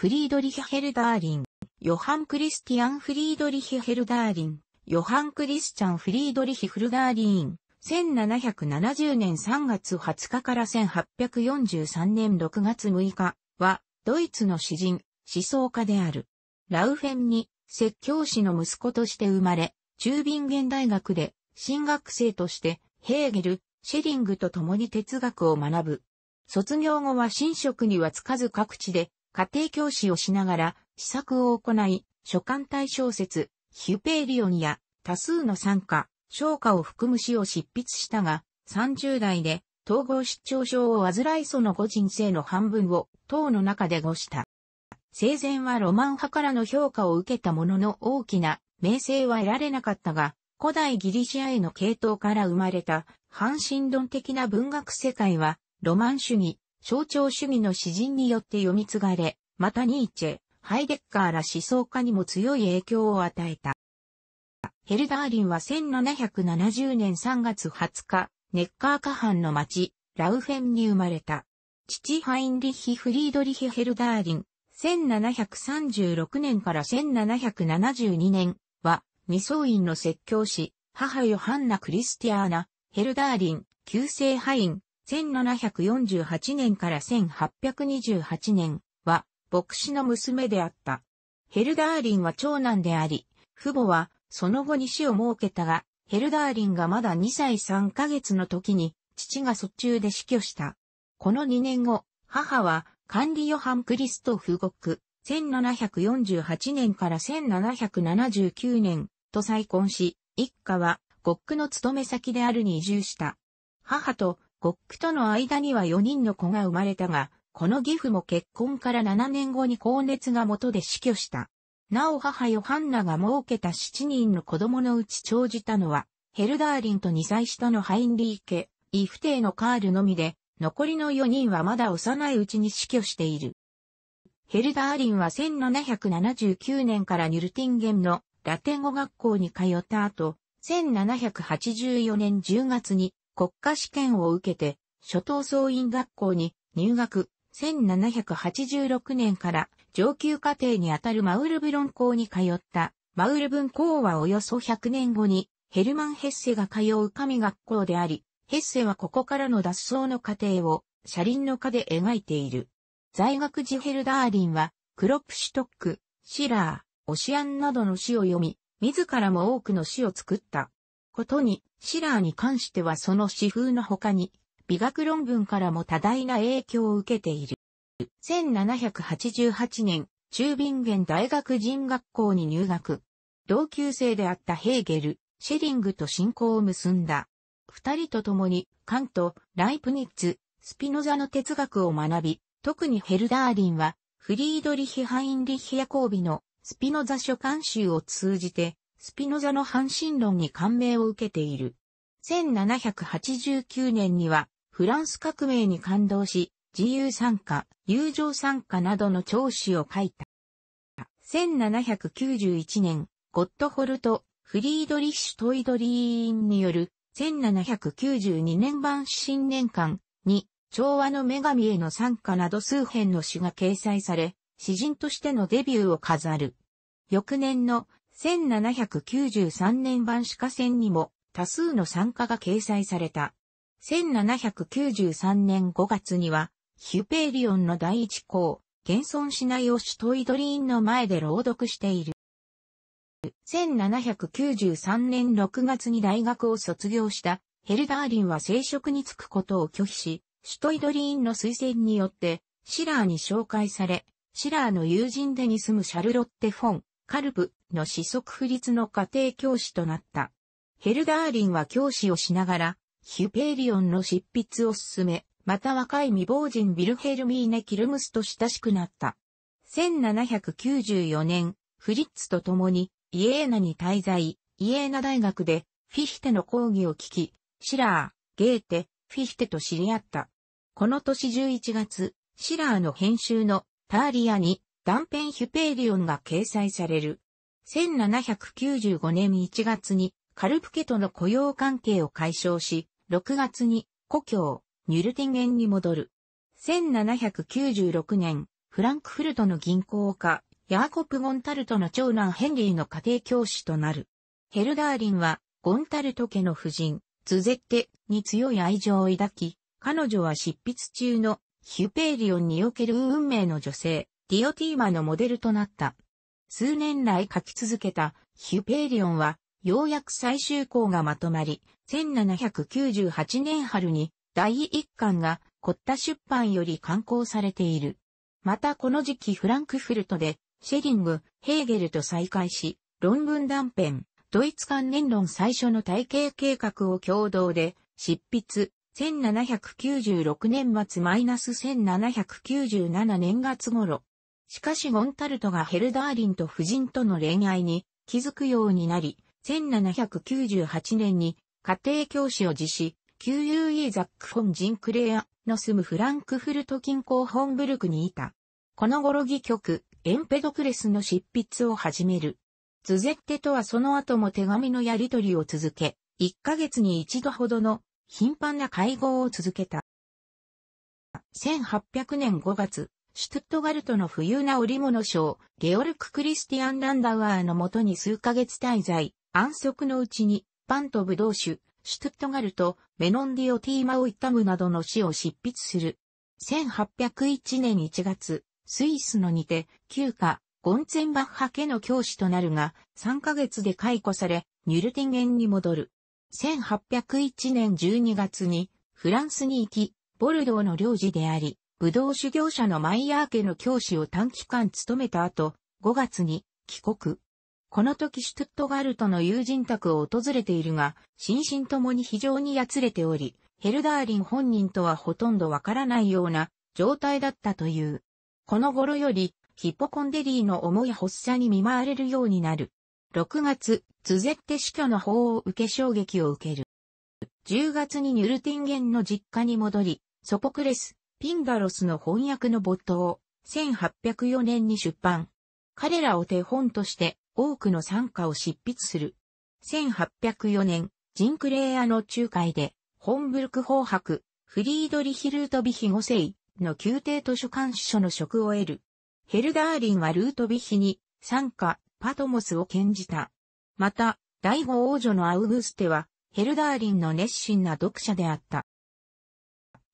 フリードリヒ・ヘルダーリン、ヨハン・クリスティアン・フリードリヒ・ヘルダーリン、ヨハン・クリスチャン・フリードリヒ・フルダーリーン、1770年3月20日から1843年6月6日は、ドイツの詩人、思想家である。ラウフェンに、説教師の息子として生まれ、中瓶現大学で、新学生として、ヘーゲル、シェリングと共に哲学を学ぶ。卒業後は新職にはつかず各地で家庭教師をしながら、試作を行い、書簡体小説、ヒュペーリオンや多数の参加、昇華を含む詩を執筆したが、30代で統合失調症を患いその後人生の半分を党の中で誤した。生前はロマン派からの評価を受けたものの大きな名声は得られなかったが、古代ギリシアへの系統から生まれた半神論的な文学世界はロマン主義、象徴主義の詩人によって読み継がれ、またニーチェ、ハイデッカーら思想家にも強い影響を与えた。ヘルダーリンは1770年3月20日、ネッカー下藩の町、ラウフェンに生まれた。父ハインリヒ・フリードリヒ・ヘルダーリン、1736年から1772年は、未奏院の説教師、母ヨハンナ・クリスティアーナ、ヘルダーリン、旧姓ハイン、1748年から1828年は牧師の娘であった。ヘルダーリンは長男であり、父母はその後に死を設けたが、ヘルダーリンがまだ2歳3ヶ月の時に父が卒中で死去した。この2年後、母は管理ヨハン・クリストフ国、1748年から1779年と再婚し、一家はゴックの勤め先であるに移住した。母とゴックとの間には4人の子が生まれたが、この義父も結婚から7年後に高熱が元で死去した。なお母ヨハンナが設けた7人の子供のうち長じたのは、ヘルダーリンと2歳下のハインリー家、イフテイのカールのみで、残りの4人はまだ幼いうちに死去している。ヘルダーリンは1779年からニュルティンゲンのラテン語学校に通った後、1784年10月に国家試験を受けて、初等総員学校に入学、1786年から上級課程にあたるマウルブロン校に通った。マウルブン校はおよそ100年後にヘルマン・ヘッセが通う神学校であり、ヘッセはここからの脱走の過程を車輪の科で描いている。在学時ヘルダーリンは、クロップシュトック、シラー、オシアンなどの詩を読み、自らも多くの詩を作った。ことに、シラーに関してはその詩風の他に、美学論文からも多大な影響を受けている。1788年、中ビン大学人学校に入学。同級生であったヘーゲル、シェリングと親交を結んだ。二人と共に、カント、ライプニッツ、スピノザの哲学を学び、特にヘルダーリンは、フリードリヒ・ハインリヒ・ヤコービのスピノザ書簡集を通じて、スピノザの半身論に感銘を受けている。1789年には、フランス革命に感動し、自由参加、友情参加などの聴取を書いた。1791年、ゴットホルト・フリードリッシュ・トイドリーンによる1792年版新年間に調和の女神への参加など数編の詩が掲載され、詩人としてのデビューを飾る。翌年の1793年版鹿戦にも多数の参加が掲載された。1793年5月には、ヒュペーリオンの第一項、現存しないをシュトイドリーンの前で朗読している。1793年6月に大学を卒業したヘルダーリンは生職に就くことを拒否し、シュトイドリーンの推薦によってシラーに紹介され、シラーの友人でに住むシャルロッテ・フォン、カルプ、の子則不立の家庭教師となった。ヘルダーリンは教師をしながら、ヒュペーリオンの執筆を進め、また若い未亡人ビルヘルミーネ・キルムスと親しくなった。1794年、フリッツと共にイエーナに滞在、イエーナ大学でフィヒテの講義を聞き、シラー、ゲーテ、フィヒテと知り合った。この年11月、シラーの編集のターリアに断片ヒュペーリオンが掲載される。1795年1月にカルプ家との雇用関係を解消し、6月に故郷、ニュルティゲンに戻る。1796年、フランクフルトの銀行家、ヤーコプ・ゴンタルトの長男ヘンリーの家庭教師となる。ヘルダーリンは、ゴンタルト家の夫人、ツゼッテに強い愛情を抱き、彼女は執筆中のヒュペーリオンにおける運命の女性、ディオティーマのモデルとなった。数年来書き続けたヒュペーリオンは、ようやく最終項がまとまり、1798年春に第一巻がコッタ出版より刊行されている。またこの時期フランクフルトで、シェリング、ヘーゲルと再会し、論文断片、ドイツ関連論最初の体系計画を共同で執筆、1796年末 -1797 年月頃、しかしゴンタルトがヘルダーリンと夫人との恋愛に気づくようになり、1798年に家庭教師を辞し、QUE ザック・フォン・ジンクレアの住むフランクフルト近郊ホンブルクにいた。この頃儀曲、エンペドクレスの執筆を始める。ズゼッテとはその後も手紙のやり取りを続け、1ヶ月に一度ほどの頻繁な会合を続けた。1800年5月、シュトットガルトの冬な織物賞、ゲオルク・クリスティアン・ランダウアーのもとに数ヶ月滞在、安息のうちに、パンとブドウ酒、シュトットガルト、メノンディオ・ティーマ・オイタムなどの詩を執筆する。1801年1月、スイスのにて、旧家、ゴンツェンバッハ家の教師となるが、3ヶ月で解雇され、ニュルティンゲンに戻る。1801年12月に、フランスに行き、ボルドーの領事であり、武道修行者のマイヤー家の教師を短期間務めた後、5月に帰国。この時シュトットガルトの友人宅を訪れているが、心身ともに非常にやつれており、ヘルダーリン本人とはほとんどわからないような状態だったという。この頃より、ヒポコンデリーの重い発作に見舞われるようになる。6月、ツゼッテ死去の法を受け衝撃を受ける。10月にニュルティンゲンの実家に戻り、ソポクレス、ピンガロスの翻訳の没頭、1804年に出版。彼らを手本として多くの参加を執筆する。1804年、ジンクレーヤの仲介で、ホンブルク法博、フリードリヒ・ルートビヒ5世の宮廷図書館司書の職を得る。ヘルダーリンはルートビヒに、参加、パトモスを献じた。また、第五王女のアウグステは、ヘルダーリンの熱心な読者であった。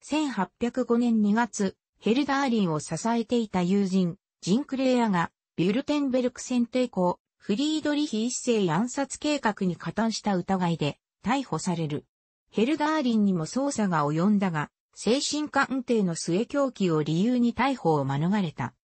1805年2月、ヘルダーリンを支えていた友人、ジンクレイアが、ビュルテンベルク選定校、フリードリヒ一世暗殺計画に加担した疑いで、逮捕される。ヘルダーリンにも捜査が及んだが、精神鑑定の末狂気を理由に逮捕を免れた。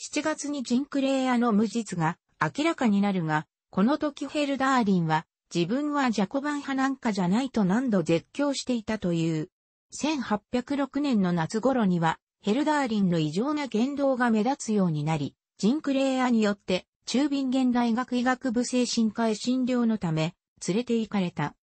7月にジンクレイヤの無実が明らかになるが、この時ヘルダーリンは自分はジャコバン派なんかじゃないと何度絶叫していたという。1806年の夏頃には、ヘルダーリンの異常な言動が目立つようになり、ジンクレイヤーによって、中瓶現大学医学部精神科へ診療のため、連れて行かれた。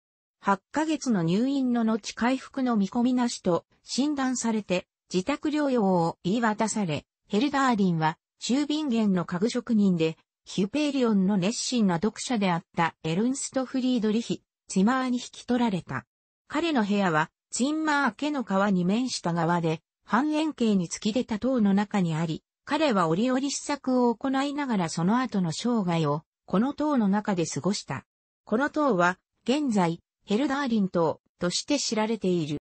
8ヶ月の入院の後回復の見込みなしと診断されて、自宅療養を言い渡され、ヘルダーリンは、中瓶現の家具職人で、ヒュペリオンの熱心な読者であったエルンスト・フリードリヒ、ツィマーに引き取られた。彼の部屋はインマー家の川に面した側で、半円形に突き出た塔の中にあり、彼は折々試作を行いながらその後の生涯を、この塔の中で過ごした。この塔は、現在、ヘルダーリン島として知られている。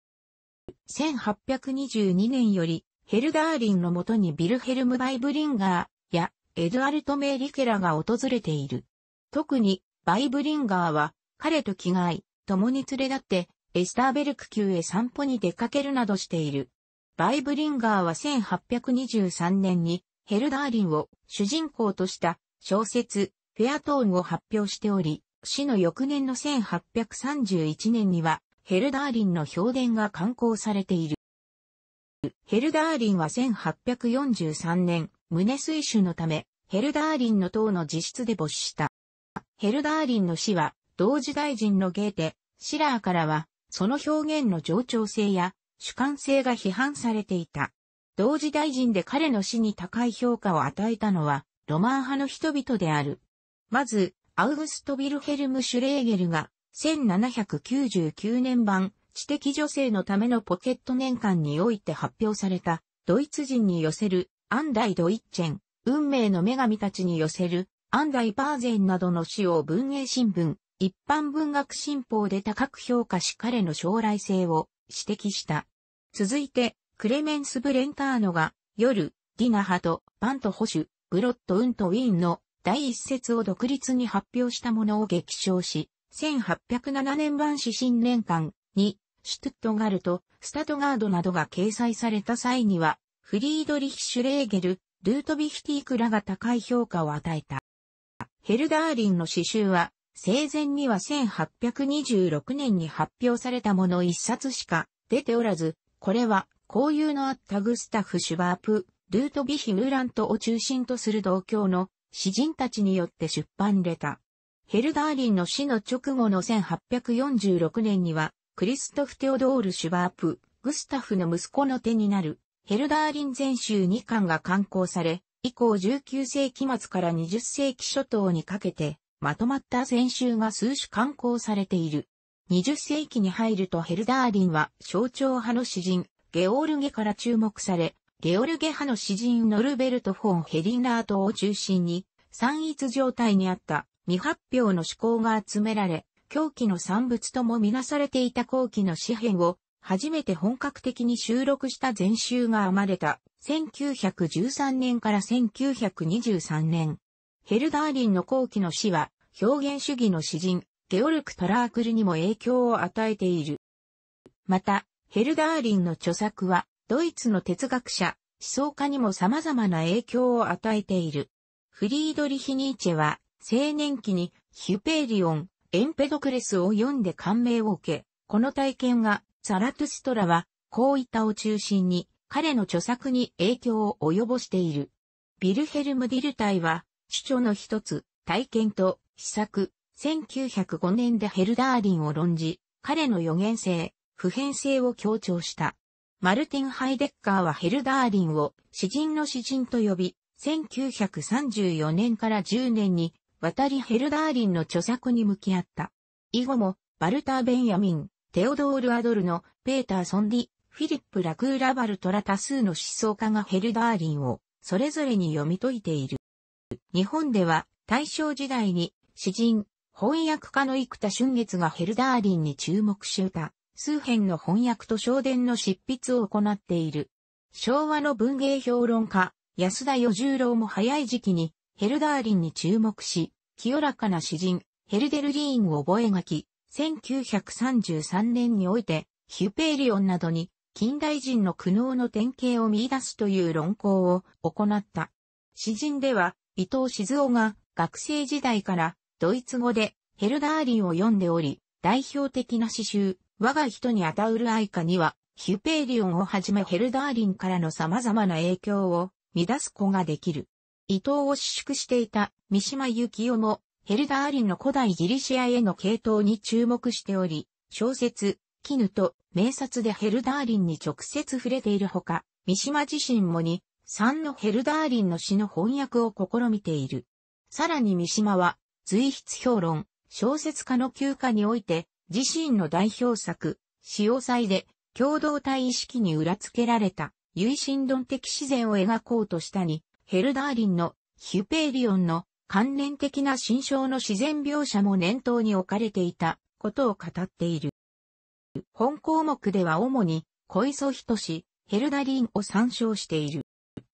1822年より、ヘルダーリンのもとにビルヘルム・バイブリンガーやエドアルト・メーリケラが訪れている。特に、バイブリンガーは、彼と着替え、共に連れ立って、エスターベルク級へ散歩に出かけるなどしている。バイブリンガーは1823年にヘルダーリンを主人公とした小説フェアトーンを発表しており、死の翌年の1831年にはヘルダーリンの評伝が刊行されている。ヘルダーリンは1843年、胸水腫のため、ヘルダーリンの塔の自室で没した。ヘルダーリンの死は、同時代人のゲーテ、シラーからは、その表現の冗長性や主観性が批判されていた。同時大臣で彼の死に高い評価を与えたのは、ロマン派の人々である。まず、アウグスト・ビルヘルム・シュレーゲルが、1799年版、知的女性のためのポケット年間において発表された、ドイツ人に寄せる、アンダイ・ドイッチェン、運命の女神たちに寄せる、アンダイ・パーゼンなどの詩を文芸新聞、一般文学新報で高く評価し彼の将来性を指摘した。続いて、クレメンス・ブレンターノが、夜、ディナ派と、パンと保守、ブロット・ウント・ウィーンの第一節を独立に発表したものを激賞し、1807年版指針年間に、シュトゥットガルト、スタトガードなどが掲載された際には、フリードリヒ・シュレーゲル、ルートビヒティクらが高い評価を与えた。ヘルダーリンの詩集は、生前には1826年に発表されたもの一冊しか出ておらず、これは交友のあったグスタフ・シュバープ、ルート・ビヒ・ウーラントを中心とする同郷の詩人たちによって出版れた。ヘルダーリンの死の直後の1846年には、クリストフ・テオドール・シュバープ、グスタフの息子の手になる、ヘルダーリン全集2巻が刊行され、以降19世紀末から20世紀初頭にかけて、まとまった選集が数種刊行されている。20世紀に入るとヘルダーリンは象徴派の詩人、ゲオルゲから注目され、ゲオルゲ派の詩人ノルベルト・フォン・ヘリナートを中心に、散逸状態にあった未発表の思考が集められ、狂気の産物ともみなされていた後期の詩編を初めて本格的に収録した全集が編まれた1913年から1923年ヘルダーリンの後期の詩は、表現主義の詩人、ゲオルク・トラークルにも影響を与えている。また、ヘルダーリンの著作は、ドイツの哲学者、思想家にも様々な影響を与えている。フリードリヒ・ニーチェは、青年期にヒュペーリオン、エンペドクレスを読んで感銘を受け、この体験がザラトゥストラは、こういったを中心に、彼の著作に影響を及ぼしている。ビルヘルム・ディルタイは、張の一つ、体験と、施策、1905年でヘルダーリンを論じ、彼の予言性、普遍性を強調した。マルティン・ハイデッカーはヘルダーリンを詩人の詩人と呼び、1934年から10年に渡りヘルダーリンの著作に向き合った。以後も、バルター・ベンヤミン、テオドール・アドルの、ペーター・ソンディ、フィリップ・ラクーラ・バルトラ多数の思想家がヘルダーリンを、それぞれに読み解いている。日本では大正時代に詩人、翻訳家の生田俊月がヘルダーリンに注目し歌、数編の翻訳と小伝の執筆を行っている。昭和の文芸評論家、安田与十郎も早い時期にヘルダーリンに注目し、清らかな詩人、ヘルデルリーンを覚書き、1933年において、ヒュペーリオンなどに近代人の苦悩の典型を見出すという論考を行った。詩人では、伊藤静夫が学生時代からドイツ語でヘルダーリンを読んでおり、代表的な詩集、我が人にあたうる愛歌には、ヒュペーリオンをはじめヘルダーリンからの様々な影響を乱す子ができる。伊藤を私縮していた三島由紀夫も、ヘルダーリンの古代ギリシアへの系統に注目しており、小説、絹と名札でヘルダーリンに直接触れているほか、三島自身もに三のヘルダーリンの詩の翻訳を試みている。さらに三島は、随筆評論、小説家の休暇において、自身の代表作、使用祭で、共同体意識に裏付けられた、唯心論的自然を描こうとしたに、ヘルダーリンの、ヒュペーリオンの、関連的な心象の自然描写も念頭に置かれていたことを語っている。本項目では主に、小磯仁ヘルダリンを参照している。